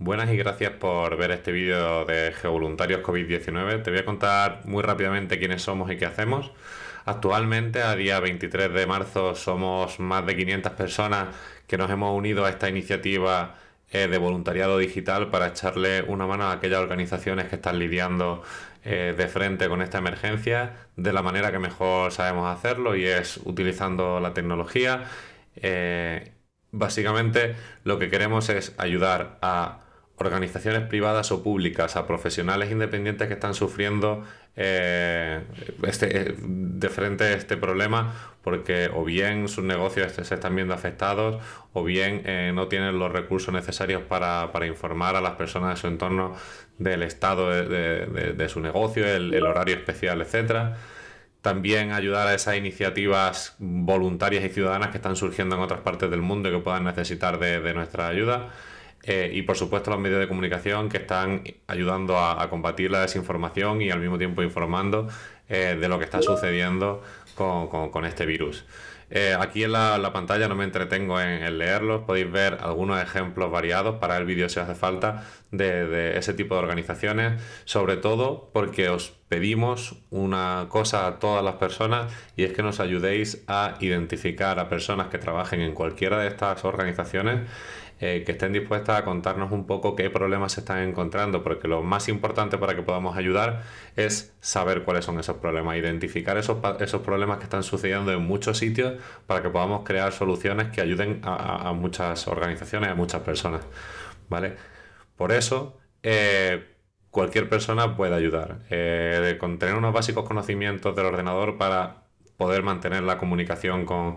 Buenas y gracias por ver este vídeo de Geovoluntarios COVID-19. Te voy a contar muy rápidamente quiénes somos y qué hacemos. Actualmente, a día 23 de marzo, somos más de 500 personas que nos hemos unido a esta iniciativa eh, de voluntariado digital para echarle una mano a aquellas organizaciones que están lidiando eh, de frente con esta emergencia de la manera que mejor sabemos hacerlo y es utilizando la tecnología. Eh, básicamente lo que queremos es ayudar a organizaciones privadas o públicas, a profesionales independientes que están sufriendo eh, este, eh, de frente a este problema porque o bien sus negocios se están viendo afectados o bien eh, no tienen los recursos necesarios para, informar a las personas de su entorno del estado de, su negocio, el, horario especial, etcétera también ayudar a esas iniciativas voluntarias y ciudadanas que están surgiendo en otras partes del mundo y que puedan necesitar de nuestra ayuda. Eh, y por supuesto los medios de comunicación que están ayudando a, combatir la desinformación y al mismo tiempo informando eh, de lo que está sucediendo con, este virus. Eh, aquí en la, pantalla no me entretengo en, en, leerlos, podéis ver algunos ejemplos variados para el vídeo si hace falta de, de, ese tipo de organizaciones, sobre todo porque os pedimos una cosa a todas las personas y es que nos ayudéis a identificar a personas que trabajen en cualquiera de estas organizaciones eh, que estén dispuestas a contarnos un poco qué problemas se están encontrando, porque lo más importante para que podamos ayudar es saber cuáles son esos problemas, identificar esos, problemas que están sucediendo en muchos sitios para que podamos crear soluciones que ayuden a, muchas organizaciones, a muchas personas. ¿Vale? Por eso, eh, cualquier persona puede ayudar. Eh, con tener unos básicos conocimientos del ordenador para poder mantener la comunicación con,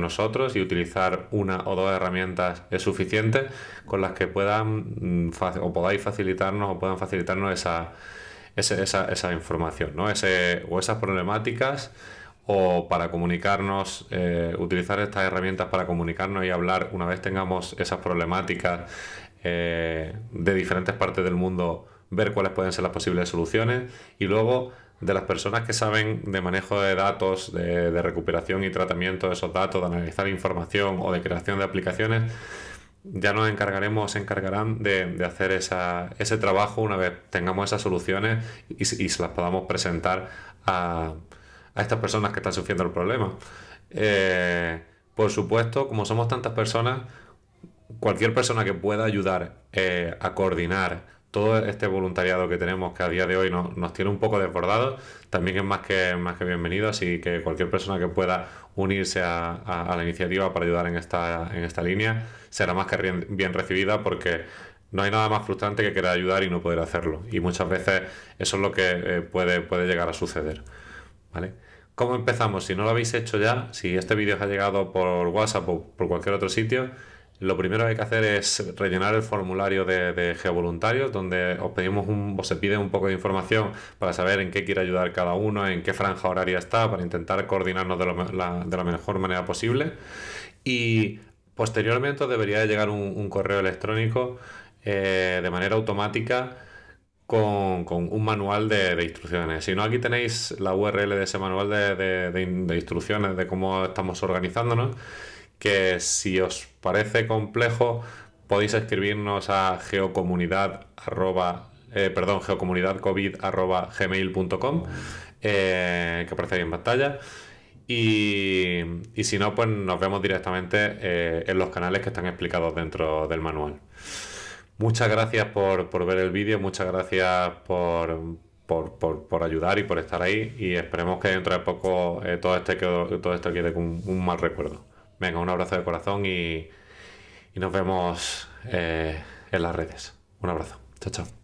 nosotros y utilizar una o dos herramientas es suficiente con las que puedan mm, o podáis facilitarnos o puedan facilitarnos esa, información ¿no? Ese, o esas problemáticas o para comunicarnos, eh, utilizar estas herramientas para comunicarnos y hablar una vez tengamos esas problemáticas eh, de diferentes partes del mundo, ver cuáles pueden ser las posibles soluciones y luego de las personas que saben de manejo de datos, de, recuperación y tratamiento de esos datos, de analizar información o de creación de aplicaciones, ya nos encargaremos, se encargarán de, hacer ese trabajo una vez tengamos esas soluciones y, las podamos presentar a, estas personas que están sufriendo el problema. Eh, por supuesto, como somos tantas personas, cualquier persona que pueda ayudar eh, a coordinar, todo este voluntariado que tenemos que a día de hoy nos, tiene un poco desbordados, también es más que, más que bienvenido, así que cualquier persona que pueda unirse a, la iniciativa para ayudar en esta, en esta línea será más que bien recibida porque no hay nada más frustrante que querer ayudar y no poder hacerlo. Y muchas veces eso es lo que eh, puede, puede llegar a suceder. ¿Vale? ¿Cómo empezamos? Si no lo habéis hecho ya, si este vídeo os ha llegado por WhatsApp o por cualquier otro sitio, lo primero que hay que hacer es rellenar el formulario de, GeoVoluntarios donde os pedimos un, os se pide un poco de información para saber en qué quiere ayudar cada uno, en qué franja horaria está, para intentar coordinarnos de, la, mejor manera posible. Y posteriormente os debería llegar un, correo electrónico eh, de manera automática con, un manual de, instrucciones. Si no, aquí tenéis la URL de ese manual de, de instrucciones de cómo estamos organizándonos que si os parece complejo podéis escribirnos a geocomunidad arroba, eh, perdón, geocomunidadcovid.gmail.com eh, que aparece ahí en pantalla. Y, si no, pues nos vemos directamente eh, en los canales que están explicados dentro del manual. Muchas gracias por, ver el vídeo, muchas gracias por, ayudar y por estar ahí. Y esperemos que dentro de poco todo, este, todo esto quede con un mal recuerdo. Venga, un abrazo de corazón y, nos vemos eh, en las redes. Un abrazo. Chao, chao.